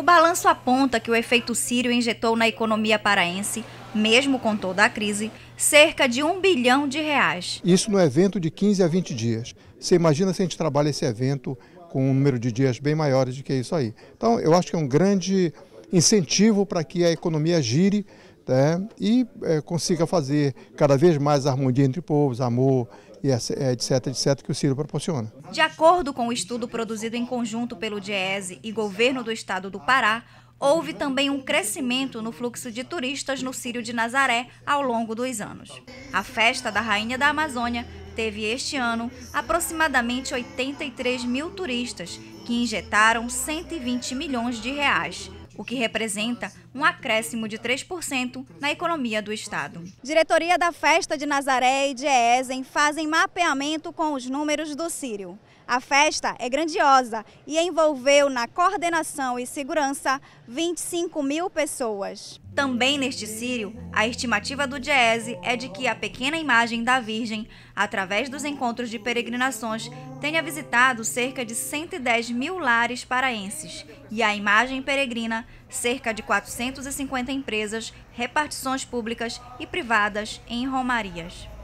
O balanço aponta que o efeito sírio injetou na economia paraense, mesmo com toda a crise, cerca de um bilhão de reais. Isso no evento de 15 a 20 dias. Você imagina se a gente trabalha esse evento com um número de dias bem maiores do que isso aí. Então, eu acho que é um grande incentivo para que a economia gire né? e é, consiga fazer cada vez mais harmonia entre povos, amor, e etc, é, etc, que o Ciro proporciona. De acordo com o um estudo produzido em conjunto pelo DIESE e governo do estado do Pará, houve também um crescimento no fluxo de turistas no Círio de Nazaré ao longo dos anos. A festa da Rainha da Amazônia teve este ano aproximadamente 83 mil turistas, que injetaram 120 milhões de reais o que representa um acréscimo de 3% na economia do Estado. Diretoria da Festa de Nazaré e de Ezen fazem mapeamento com os números do Círio. A festa é grandiosa e envolveu na coordenação e segurança 25 mil pessoas. Também neste Círio, a estimativa do Diese é de que a pequena imagem da Virgem, através dos encontros de peregrinações, tenha visitado cerca de 110 mil lares paraenses e a imagem peregrina, cerca de 450 empresas, repartições públicas e privadas em Romarias.